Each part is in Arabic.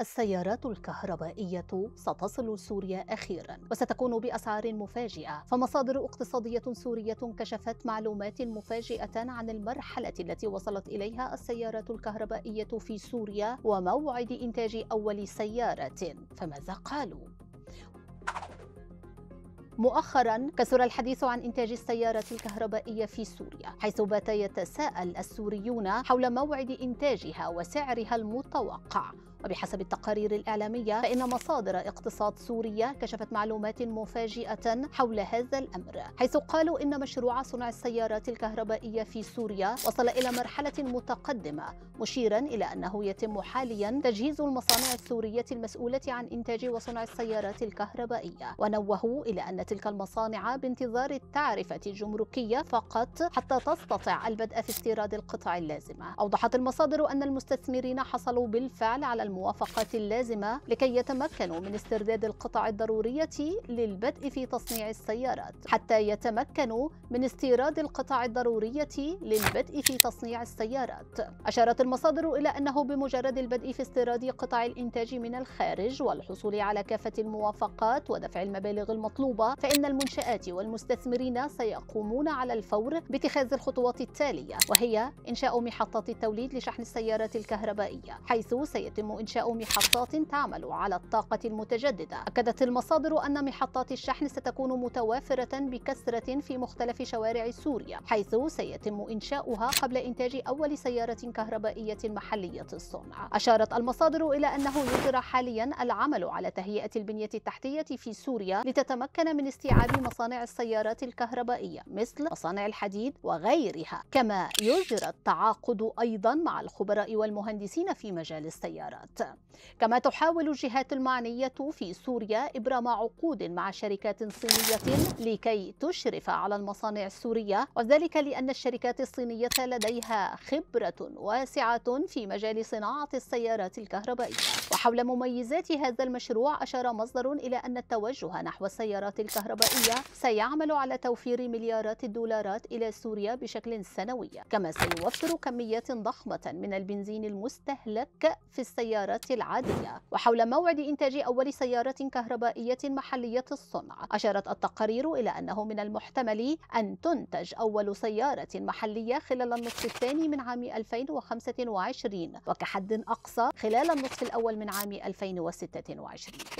السيارات الكهربائية ستصل سوريا أخيرا وستكون بأسعار مفاجئة فمصادر اقتصادية سورية كشفت معلومات مفاجئة عن المرحلة التي وصلت إليها السيارات الكهربائية في سوريا وموعد إنتاج أول سيارة فماذا قالوا؟ مؤخرا كثر الحديث عن انتاج السيارات الكهربائيه في سوريا حيث بات يتساءل السوريون حول موعد انتاجها وسعرها المتوقع وبحسب التقارير الإعلامية فإن مصادر اقتصاد سوريا كشفت معلومات مفاجئة حول هذا الأمر حيث قالوا إن مشروع صنع السيارات الكهربائية في سوريا وصل إلى مرحلة متقدمة مشيرا إلى أنه يتم حاليا تجهيز المصانع السورية المسؤولة عن إنتاج وصنع السيارات الكهربائية ونوهوا إلى أن تلك المصانع بانتظار التعرفة الجمركية فقط حتى تستطع البدء في استيراد القطع اللازمة أوضحت المصادر أن المستثمرين حصلوا بالفعل على الموافقات اللازمة لكي يتمكنوا من استرداد القطع الضرورية للبدء في تصنيع السيارات حتى يتمكنوا من استيراد القطع الضرورية للبدء في تصنيع السيارات أشارت المصادر إلى أنه بمجرد البدء في استيراد قطع الإنتاج من الخارج والحصول على كافة الموافقات ودفع المبالغ المطلوبة فإن المنشآت والمستثمرين سيقومون على الفور باتخاذ الخطوات التالية وهي إنشاء محطات التوليد لشحن السيارات الكهربائية حيث سيتم إنشاء محطات تعمل على الطاقة المتجددة أكدت المصادر أن محطات الشحن ستكون متوافرة بكثرة في مختلف شوارع سوريا حيث سيتم إنشاؤها قبل إنتاج أول سيارة كهربائية محلية الصنع أشارت المصادر إلى أنه يجرى حاليا العمل على تهيئة البنية التحتية في سوريا لتتمكن من استيعاب مصانع السيارات الكهربائية مثل مصانع الحديد وغيرها كما يجرى التعاقد أيضا مع الخبراء والمهندسين في مجال السيارات الصادرات كما تحاول الجهات المعنية في سوريا إبرام عقود مع شركات صينية لكي تشرف على المصانع السورية وذلك لأن الشركات الصينية لديها خبرة واسعة في مجال صناعة السيارات الكهربائية وحول مميزات هذا المشروع أشار مصدر إلى أن التوجه نحو السيارات الكهربائية سيعمل على توفير مليارات الدولارات إلى سوريا بشكل سنوي كما سيوفر كميات ضخمة من البنزين المستهلك في السيارات السيارات العادية وحول موعد إنتاج أول سيارة كهربائية محلية الصنع أشارت التقارير إلى أنه من المحتمل أن تنتج أول سيارة محلية خلال النصف الثاني من عام 2025 وكحد أقصى خلال النصف الأول من عام 2026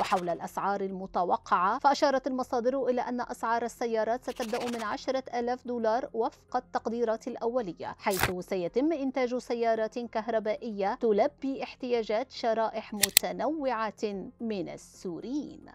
وحول الأسعار المتوقعة فأشارت المصادر إلى أن أسعار السيارات ستبدأ من 10000 دولار وفق التقديرات الأولية حيث سيتم إنتاج سيارات كهربائية تلبي احتياجات شرائح متنوعة من السوريين